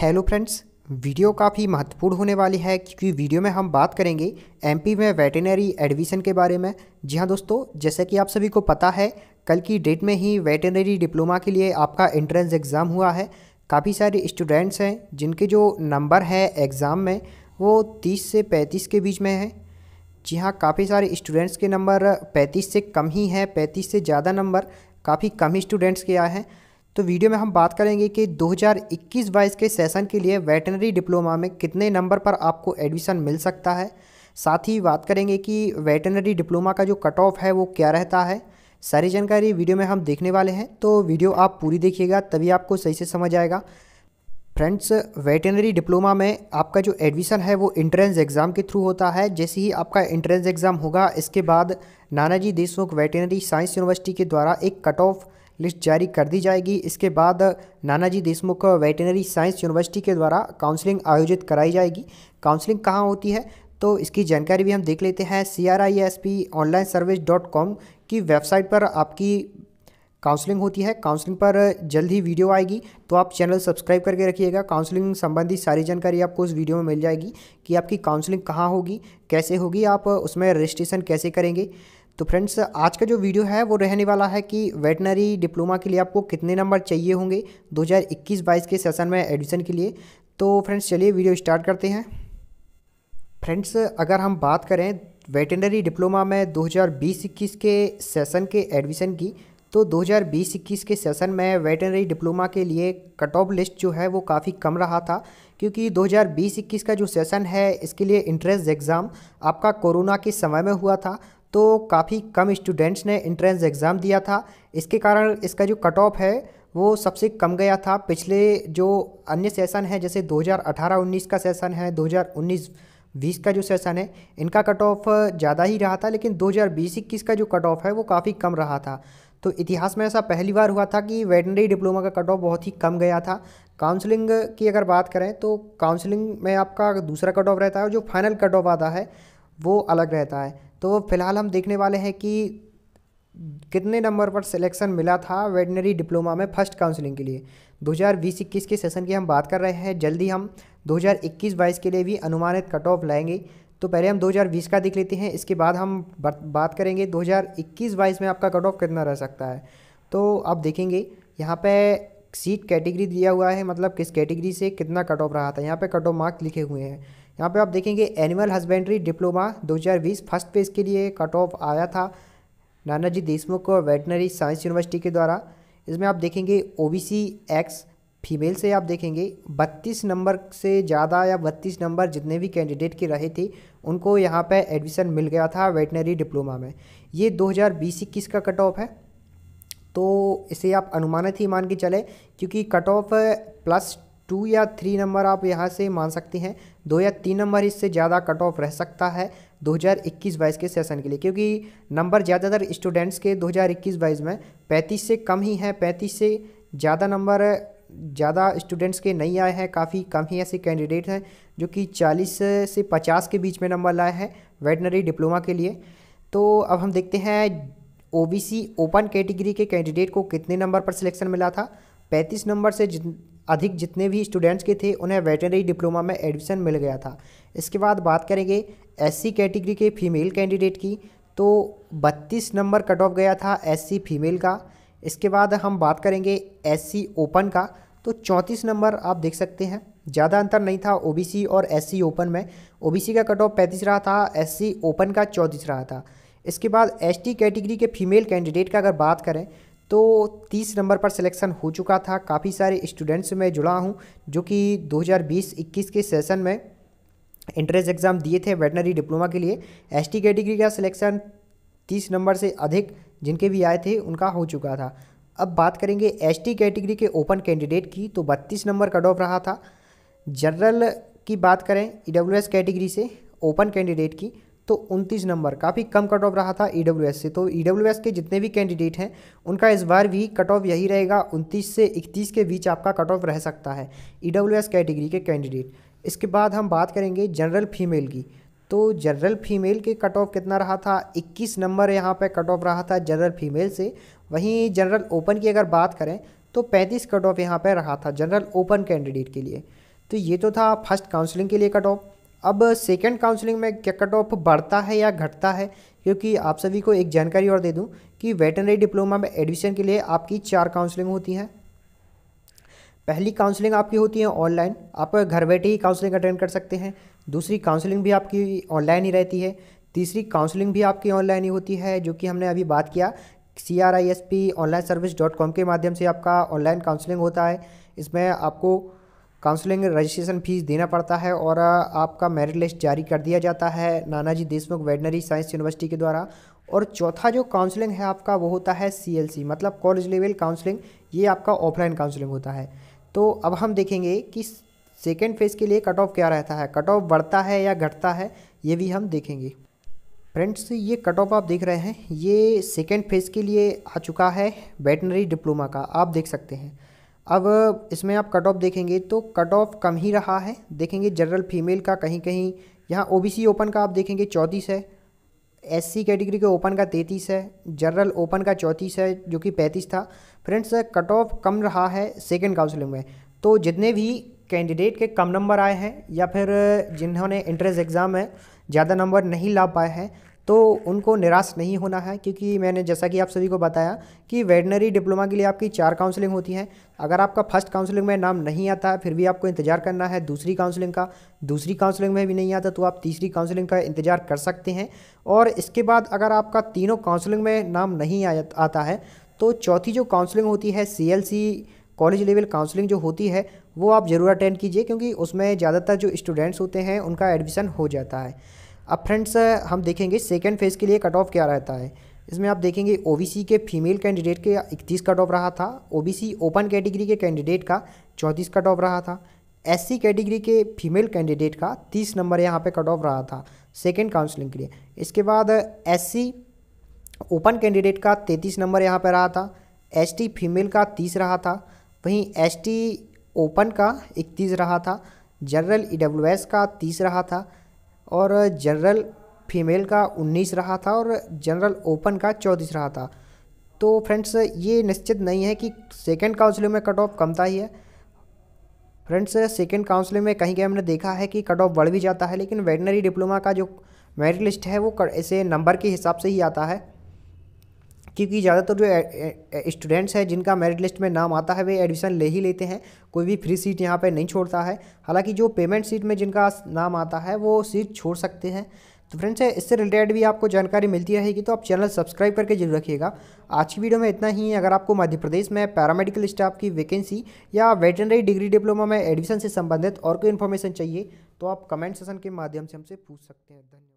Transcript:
hello friends video काफ़ी महत्वपूर्ण होने वाली है क्योंकि वीडियो में हम बात करेंगे एमपी में वेटनरी एडमिशन के बारे में जी हाँ दोस्तों जैसा कि आप सभी को पता है कल की डेट में ही वेटनरी डिप्लोमा के लिए आपका एंट्रेंस एग्ज़ाम हुआ है काफ़ी सारे स्टूडेंट्स हैं जिनके जो नंबर है एग्ज़ाम में वो तीस से पैंतीस के बीच में है जी हाँ काफ़ी सारे स्टूडेंट्स के नंबर पैंतीस से कम ही हैं पैंतीस से ज़्यादा नंबर काफ़ी कम स्टूडेंट्स के आए हैं तो वीडियो में हम बात करेंगे कि 2021 हज़ार के सेशन के लिए वेटनरी डिप्लोमा में कितने नंबर पर आपको एडमिशन मिल सकता है साथ ही बात करेंगे कि वेटनरी डिप्लोमा का जो कट ऑफ है वो क्या रहता है सारी जानकारी वीडियो में हम देखने वाले हैं तो वीडियो आप पूरी देखिएगा तभी आपको सही से समझ आएगा फ्रेंड्स वेटनरी डिप्लोमा में आपका जो एडमिशन है वो इंट्रेंस एग्ज़ाम के थ्रू होता है जैसे ही आपका इंट्रेंस एग्ज़ाम होगा इसके बाद Nanaji Deshmukh veterinary science university के द्वारा एक कट ऑफ लिस्ट जारी कर दी जाएगी इसके बाद Nanaji Deshmukh veterinary science university के द्वारा काउंसलिंग आयोजित कराई जाएगी काउंसलिंग कहाँ होती है तो इसकी जानकारी भी हम देख लेते हैं C R I S P online service dot com की वेबसाइट पर आपकी काउंसलिंग होती है काउंसलिंग पर जल्द ही वीडियो आएगी तो आप चैनल सब्सक्राइब करके रखिएगा काउंसलिंग संबंधी सारी जानकारी आपको उस वीडियो में मिल जाएगी कि आपकी काउंसलिंग कहाँ होगी कैसे होगी आप उसमें रजिस्ट्रेशन कैसे करेंगे तो फ्रेंड्स आज का जो वीडियो है वो रहने वाला है कि वेटनरी डिप्लोमा के लिए आपको कितने नंबर चाहिए होंगे 2021 हज़ार के सेशन में एडमिशन के लिए तो फ्रेंड्स चलिए वीडियो स्टार्ट करते हैं फ्रेंड्स अगर हम बात करें वेटनरी डिप्लोमा में दो हज़ार के सेशन के एडमिशन की तो 2020-21 के सेशन में वेटनरी डिप्लोमा के लिए कट ऑफ लिस्ट जो है वो काफ़ी कम रहा था क्योंकि 2020-21 का जो सेशन है इसके लिए इंट्रेंस एग्ज़ाम आपका कोरोना के समय में हुआ था तो काफ़ी कम स्टूडेंट्स ने इंट्रेंस एग्ज़ाम दिया था इसके कारण इसका जो कट ऑफ है वो सबसे कम गया था पिछले जो अन्य सेशन है जैसे 2018-19 का सेशन है 2019-20 का जो सेशन है इनका कट ऑफ ज़्यादा ही रहा था लेकिन 2020-21 का जो कट ऑफ है वो काफ़ी कम रहा था तो इतिहास में ऐसा पहली बार हुआ था कि वेटनरी डिप्लोमा का कट ऑफ बहुत ही कम गया था काउंसलिंग की अगर बात करें तो काउंसलिंग में आपका दूसरा कट ऑफ रहता है और जो फाइनल कट ऑफ आता है वो अलग रहता है तो फिलहाल हम देखने वाले हैं कि कितने नंबर पर सिलेक्शन मिला था वेटनरी डिप्लोमा में फर्स्ट काउंसलिंग के लिए 2020 के सेशन की हम बात कर रहे हैं जल्दी हम 2021 हज़ार के लिए भी अनुमानित कट ऑफ लाएंगे तो पहले हम 2020 का देख लेते हैं इसके बाद हम बात करेंगे 2021 हज़ार में आपका कट ऑफ कितना रह सकता है तो आप देखेंगे यहाँ पे सीट कैटेगरी दिया हुआ है मतलब किस कैटेगरी से कितना कट ऑफ रहा था यहाँ पे कट ऑफ मार्क लिखे हुए हैं यहाँ पे आप देखेंगे animal husbandry diploma 2020 first page के लिए कट ऑफ आया था नानाजी देशमुख और वेटनरी साइंस यूनिवर्सिटी के द्वारा इसमें आप देखेंगे O B C X female से आप देखेंगे बत्तीस नंबर से ज़्यादा या बत्तीस नंबर जितने भी कैंडिडेट के रहे थे उनको यहाँ पे एडमिशन मिल गया था वेटनरी डिप्लोमा में ये दो हज़ार का कट ऑफ है तो इसे आप अनुमानित ही मान के चले क्योंकि कट ऑफ प्लस टू या थ्री नंबर आप यहाँ से मान सकते हैं दो या तीन नंबर इससे ज़्यादा कट ऑफ रह सकता है 2021 हज़ार के सेशन के लिए क्योंकि नंबर ज़्यादातर स्टूडेंट्स के 2021 हज़ार में 35 से कम ही हैं 35 से ज़्यादा नंबर ज़्यादा स्टूडेंट्स के नहीं आए हैं काफ़ी कम ही ऐसे कैंडिडेट हैं जो कि 40 से 50 के बीच में नंबर लाए हैं वेटनरी डिप्लोमा के लिए तो अब हम देखते हैं ओ ओपन कैटेगरी के कैंडिडेट को कितने नंबर पर सिलेक्शन मिला था पैंतीस नंबर से अधिक जितने भी स्टूडेंट्स के थे उन्हें वेटनरी डिप्लोमा में एडमिशन मिल गया था इसके बाद बात करेंगे एससी कैटेगरी के फीमेल कैंडिडेट की तो 32 नंबर कट ऑफ गया था एससी फीमेल का इसके बाद हम बात करेंगे एससी ओपन का तो 34 नंबर आप देख सकते हैं ज़्यादा अंतर नहीं था ओ और एस ओपन में ओ का कट ऑफ पैंतीस रहा था एस ओपन का चौंतीस रहा था इसके बाद एस कैटेगरी के फीमेल कैंडिडेट का अगर बात करें तो तीस नंबर पर सिलेक्शन हो चुका था काफ़ी सारे स्टूडेंट्स में जुड़ा हूँ जो कि 2020-21 के सेशन में एंट्रेंस एग्ज़ाम दिए थे वेटनरी डिप्लोमा के लिए एसटी कैटेगरी का सिलेक्शन तीस नंबर से अधिक जिनके भी आए थे उनका हो चुका था अब बात करेंगे एसटी कैटेगरी के ओपन कैंडिडेट की तो बत्तीस नंबर कट ऑफ रहा था जनरल की बात करें ई e कैटेगरी से ओपन कैंडिडेट की तो उनतीस नंबर काफ़ी कम कट ऑफ रहा था ई e से तो ई e के जितने भी कैंडिडेट हैं उनका इस बार भी कट ऑफ यही रहेगा उनतीस से इकतीस के बीच आपका कट ऑफ रह सकता है ई e कैटेगरी के कैंडिडेट इसके बाद हम बात करेंगे जनरल फीमेल की तो जनरल फीमेल के कट ऑफ कितना रहा था 21 नंबर यहाँ पे कट ऑफ रहा था जनरल फीमेल से वहीं जनरल ओपन की अगर बात करें तो 35 कट ऑफ यहाँ पे रहा था जनरल ओपन कैंडिडेट के लिए तो ये तो था फर्स्ट काउंसलिंग के लिए कट ऑफ अब सेकंड काउंसलिंग में क्या कट ऑफ बढ़ता है या घटता है क्योंकि आप सभी को एक जानकारी और दे दूं कि वेटनरी डिप्लोमा में एडमिशन के लिए आपकी चार काउंसलिंग होती हैं पहली काउंसलिंग आपकी होती है ऑनलाइन आप घर बैठे ही काउंसलिंग अटेंड कर सकते हैं दूसरी काउंसलिंग भी आपकी ऑनलाइन ही रहती है तीसरी काउंसलिंग भी आपकी ऑनलाइन ही होती है जो कि हमने अभी बात किया C R I S P online service dot com के माध्यम से आपका ऑनलाइन काउंसलिंग होता है इसमें आपको काउंसलिंग रजिस्ट्रेशन फ़ीस देना पड़ता है और आपका मेरिट लिस्ट जारी कर दिया जाता है Nanaji Deshmukh veterinary science university के द्वारा और चौथा जो काउंसलिंग है आपका वो होता है सी मतलब कॉलेज लेवल काउंसलिंग ये आपका ऑफलाइन काउंसलिंग होता है तो अब हम देखेंगे कि सेकेंड फेज़ के लिए कट ऑफ क्या रहता है कट ऑफ बढ़ता है या घटता है ये भी हम देखेंगे फ्रेंड्स ये कट ऑफ आप देख रहे हैं ये सेकेंड फेज़ के लिए आ चुका है वेटनरी डिप्लोमा का आप देख सकते हैं अब इसमें आप कट ऑफ देखेंगे तो कट ऑफ कम ही रहा है देखेंगे जनरल फीमेल का कहीं कहीं यहाँ ओबीसी ओपन का आप देखेंगे चौंतीस है एससी कैटेगरी के ओपन का तैंतीस है जनरल ओपन का चौंतीस है जो कि पैंतीस था फ्रेंड्स कट ऑफ कम रहा है सेकेंड काउंसिलिंग में तो जितने भी कैंडिडेट के कम नंबर आए हैं या फिर जिन्होंने एंट्रेंस एग्ज़ाम में ज़्यादा नंबर नहीं ला पाए हैं तो उनको निराश नहीं होना है क्योंकि मैंने जैसा कि आप सभी को बताया कि वेटनरी डिप्लोमा के लिए आपकी चार काउंसलिंग होती हैं अगर आपका फर्स्ट काउंसलिंग में नाम नहीं आता फिर भी आपको इंतजार करना है दूसरी काउंसलिंग का दूसरी काउंसलिंग में भी नहीं आता तो आप तीसरी काउंसलिंग का इंतजार कर सकते हैं और इसके बाद अगर आपका तीनों काउंसलिंग में नाम नहीं आता है तो चौथी जो काउंसलिंग होती है सी कॉलेज लेवल काउंसलिंग जो होती है वो आप ज़रूर अटेंड कीजिए क्योंकि उसमें ज़्यादातर जो स्टूडेंट्स होते हैं उनका एडमिशन हो जाता है अब फ्रेंड्स हम देखेंगे सेकेंड फेज़ के लिए कट ऑफ क्या रहता है इसमें आप देखेंगे ओबीसी के फीमेल कैंडिडेट के इकतीस कट ऑफ रहा था ओबीसी ओपन कैटेगरी के कैंडिडेट का चौंतीस कट ऑफ रहा था एससी कैटेगरी के फीमेल कैंडिडेट का तीस नंबर यहाँ पे कट ऑफ रहा था सेकेंड काउंसलिंग के लिए इसके बाद एससी ओपन कैंडिडेट का तैंतीस नंबर यहाँ पे रहा था एसटी फीमेल का तीस रहा था वहीं एसटी ओपन का इकतीस रहा था जनरल ई e का तीस रहा था और जनरल फीमेल का 19 रहा था और जनरल ओपन का 34 रहा था तो फ्रेंड्स ये निश्चित नहीं है कि सेकेंड काउंसलिंग में कट ऑफ कमता ही है फ्रेंड्स सेकेंड काउंसलिंग में कहीं कहीं हमने देखा है कि कट ऑफ बढ़ भी जाता है लेकिन वेटनरी डिप्लोमा का जो मेरिट लिस्ट है वो ऐसे नंबर के हिसाब से ही आता है क्योंकि ज़्यादातर जो स्टूडेंट्स हैं जिनका मेरिट लिस्ट में नाम आता है वे एडमिशन ले ही लेते हैं कोई भी फ्री सीट यहाँ पर नहीं छोड़ता है हालाँकि जो पेमेंट सीट में जिनका नाम आता है वो सीट छोड़ सकते हैं तो फ्रेंड्स इससे रिलेटेड भी आपको जानकारी मिलती रहेगी तो आप चैनल सब्सक्राइब करके जरूर रखिएगा आज की वीडियो में इतना ही है अगर आपको मध्य प्रदेश में पैरामेडिकल स्टाफ की वैकेंसी या वेटनरी डिग्री डिप्लोमा में एडमिशन से संबंधित और कोई इन्फॉर्मेशन चाहिए तो आप कमेंट सेशन के माध्यम से हमसे पूछ सकते हैं धन्यवाद